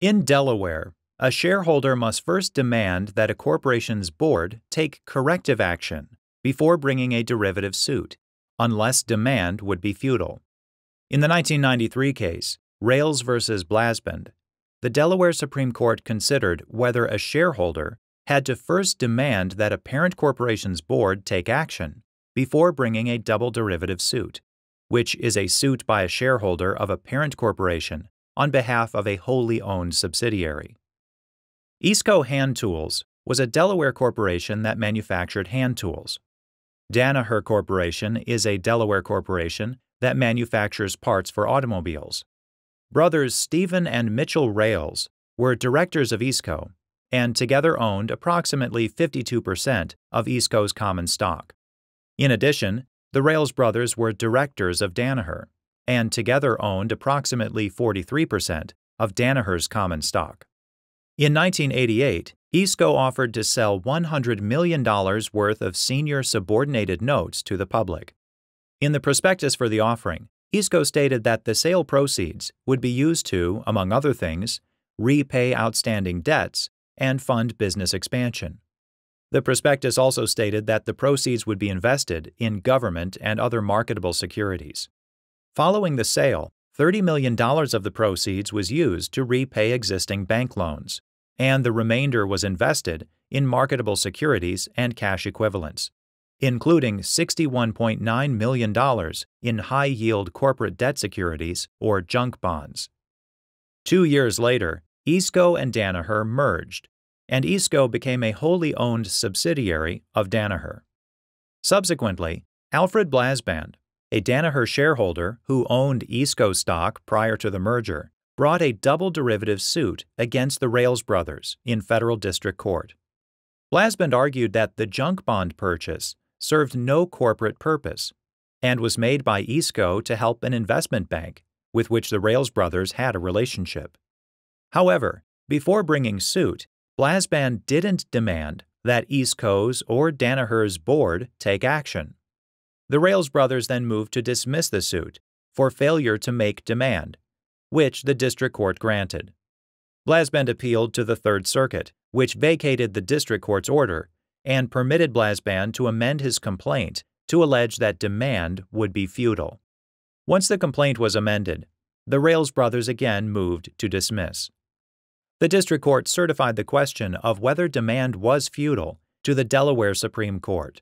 In Delaware, a shareholder must first demand that a corporation's board take corrective action before bringing a derivative suit, unless demand would be futile. In the 1993 case, Rails v. Blasband, the Delaware Supreme Court considered whether a shareholder had to first demand that a parent corporation's board take action before bringing a double derivative suit, which is a suit by a shareholder of a parent corporation on behalf of a wholly owned subsidiary. Eastco Hand Tools was a Delaware corporation that manufactured hand tools. Danaher Corporation is a Delaware corporation that manufactures parts for automobiles. Brothers Stephen and Mitchell Rails were directors of Eastco and together owned approximately 52% of Eastco's common stock. In addition, the Rails brothers were directors of Danaher and together owned approximately 43% of Danaher's common stock. In 1988, ESCO offered to sell $100 million worth of senior subordinated notes to the public. In the prospectus for the offering, ESCO stated that the sale proceeds would be used to, among other things, repay outstanding debts and fund business expansion. The prospectus also stated that the proceeds would be invested in government and other marketable securities. Following the sale, $30 million of the proceeds was used to repay existing bank loans, and the remainder was invested in marketable securities and cash equivalents, including $61.9 million in high yield corporate debt securities or junk bonds. Two years later, ESCO and Danaher merged, and ESCO became a wholly owned subsidiary of Danaher. Subsequently, Alfred Blasband, a Danaher shareholder who owned Eastco stock prior to the merger, brought a double derivative suit against the Rails brothers in federal district court. Blasband argued that the junk bond purchase served no corporate purpose and was made by Eastco to help an investment bank with which the Rails brothers had a relationship. However, before bringing suit, Blasband didn't demand that Eastco's or Danaher's board take action. The Rails brothers then moved to dismiss the suit for failure to make demand, which the district court granted. Blasband appealed to the Third Circuit, which vacated the district court's order and permitted Blasband to amend his complaint to allege that demand would be futile. Once the complaint was amended, the Rails brothers again moved to dismiss. The district court certified the question of whether demand was futile to the Delaware Supreme Court.